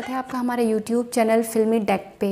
स्वागत है आपका हमारे YouTube चैनल फिल्मी डेक पे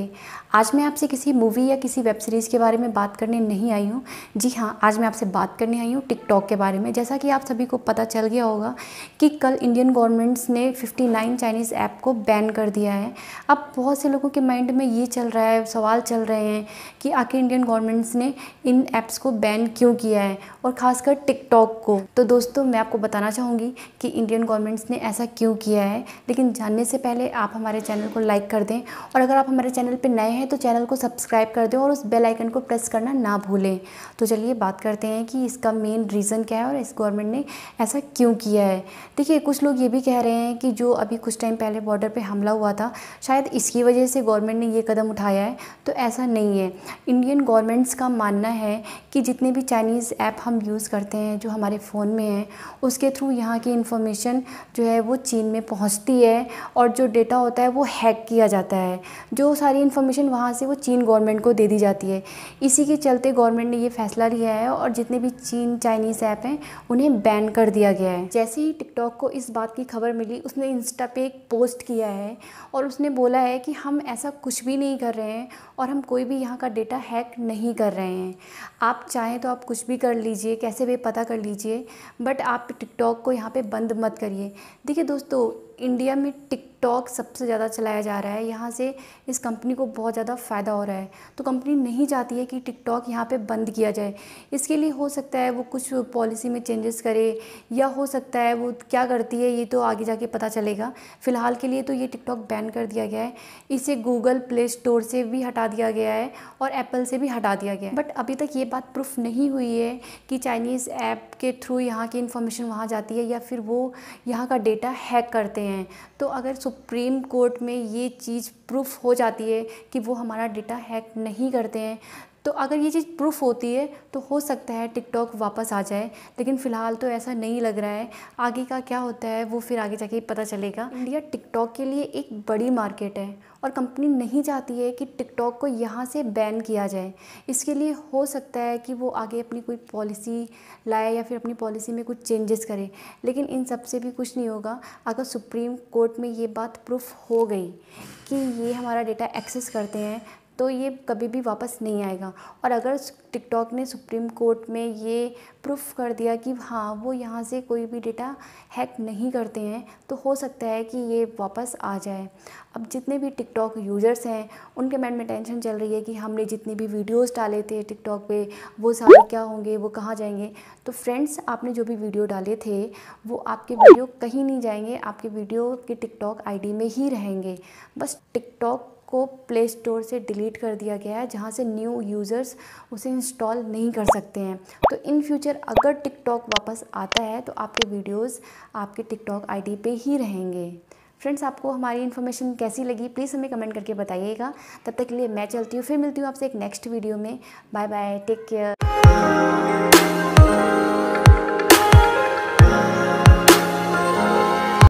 आज मैं आपसे किसी मूवी या किसी वेब सीरीज़ के बारे में बात करने नहीं आई हूँ जी हाँ आज मैं आपसे बात करने आई हूँ टिकटॉक के बारे में जैसा कि आप सभी को पता चल गया होगा कि कल इंडियन गवर्नमेंट्स ने 59 चाइनीज़ ऐप को बैन कर दिया है अब बहुत से लोगों के माइंड में ये चल रहा है सवाल चल रहे हैं कि आखिर इंडियन गवर्नमेंट्स ने इन ऐप्स को बैन क्यों किया है और ख़ासकर टिकटॉक को तो दोस्तों मैं आपको बताना चाहूँगी कि इंडियन गवर्नमेंट्स ने ऐसा क्यों किया है लेकिन जानने से पहले आप हमारे चैनल को लाइक कर दें और अगर आप हमारे चैनल पर नए हैं तो चैनल को सब्सक्राइब कर दें और उस बेल आइकन को प्रेस करना ना भूलें तो चलिए बात करते हैं कि इसका मेन रीज़न क्या है और इस गवर्नमेंट ने ऐसा क्यों किया है देखिए कुछ लोग ये भी कह रहे हैं कि जो अभी कुछ टाइम पहले बॉर्डर पर हमला हुआ था शायद इसकी वजह से गवर्नमेंट ने ये कदम उठाया है तो ऐसा नहीं है इंडियन गवर्नमेंट्स का मानना है कि जितने भी चाइनीज़ ऐप हम यूज़ करते हैं जो हमारे फ़ोन में हैं उसके थ्रू यहाँ की इन्फॉर्मेशन जो है वो चीन में पहुँचती है और जो डेटा होता है वो हैक किया जाता है जो सारी इन्फॉर्मेशन वहाँ से वो चीन गवर्नमेंट को दे दी जाती है इसी के चलते गवर्नमेंट ने ये फैसला लिया है और जितने भी चीन चाइनीज़ ऐप हैं उन्हें बैन कर दिया गया है जैसे ही टिकटॉक को इस बात की खबर मिली उसने इंस्टा पे एक पोस्ट किया है और उसने बोला है कि हम ऐसा कुछ भी नहीं कर रहे हैं और हम कोई भी यहाँ का डेटा हैक नहीं कर रहे हैं आप चाहें तो आप कुछ भी कर लीजिए कैसे भी पता कर लीजिए बट आप टिकटॉक को यहाँ पर बंद मत करिए देखिए दोस्तों इंडिया में टिकटॉक सबसे ज़्यादा चलाया जा रहा है यहाँ से इस कंपनी को बहुत ज़्यादा फ़ायदा हो रहा है तो कंपनी नहीं चाहती है कि टिकटॉक यहाँ पे बंद किया जाए इसके लिए हो सकता है वो कुछ पॉलिसी में चेंजेस करे या हो सकता है वो क्या करती है ये तो आगे जाके पता चलेगा फ़िलहाल के लिए तो ये टिकटॉक बैन कर दिया गया है इसे गूगल प्ले स्टोर से भी हटा दिया गया है और एप्पल से भी हटा दिया गया है बट अभी तक ये बात प्रूफ नहीं हुई है कि चाइनीज़ ऐप के थ्रू यहाँ की इन्फॉर्मेशन वहाँ जाती है या फिर वो यहाँ का डेटा हैक करते हैं हैं तो अगर सुप्रीम कोर्ट में ये चीज़ प्रूफ हो जाती है कि वो हमारा डेटा हैक नहीं करते हैं तो अगर ये चीज़ प्रूफ होती है तो हो सकता है टिकटॉक वापस आ जाए लेकिन फ़िलहाल तो ऐसा नहीं लग रहा है आगे का क्या होता है वो फिर आगे जाके पता चलेगा इंडिया टिकटॉक के लिए एक बड़ी मार्केट है और कंपनी नहीं चाहती है कि टिकटॉक को यहाँ से बैन किया जाए इसके लिए हो सकता है कि वो आगे अपनी कोई पॉलिसी लाए या फिर अपनी पॉलिसी में कुछ चेंजेस करे लेकिन इन सब से भी कुछ नहीं होगा अगर सुप्रीम कोर्ट में ये बात प्रूफ हो गई कि ये हमारा डेटा एक्सेस करते हैं तो ये कभी भी वापस नहीं आएगा और अगर टिकटॉक ने सुप्रीम कोर्ट में ये प्रूफ कर दिया कि हाँ वो यहाँ से कोई भी डेटा हैक नहीं करते हैं तो हो सकता है कि ये वापस आ जाए अब जितने भी टिकटॉक यूज़र्स हैं उनके माइंड में टेंशन चल रही है कि हमने जितने भी वीडियोस डाले थे टिकटॉक पे वो सारे क्या होंगे वो कहाँ जाएंगे तो फ्रेंड्स आपने जो भी वीडियो डाले थे वो आपके वीडियो कहीं नहीं जाएंगे आपके वीडियो के टिकटॉक आईडी में ही रहेंगे बस टिकटॉक को प्ले स्टोर से डिलीट कर दिया गया है जहाँ से न्यू यूज़र्स उसे इंस्टॉल नहीं कर सकते हैं तो इन फ्यूचर अगर टिकटॉक वापस आता है तो आपके वीडियोज़ आपके टिकटॉक आईडी पे ही रहेंगे फ्रेंड्स आपको हमारी इन्फॉर्मेशन कैसी लगी प्लीज़ हमें कमेंट करके बताइएगा तब तक के लिए मैं चलती हूँ फिर मिलती हूँ आपसे एक नेक्स्ट वीडियो में बाय बाय टेक केयर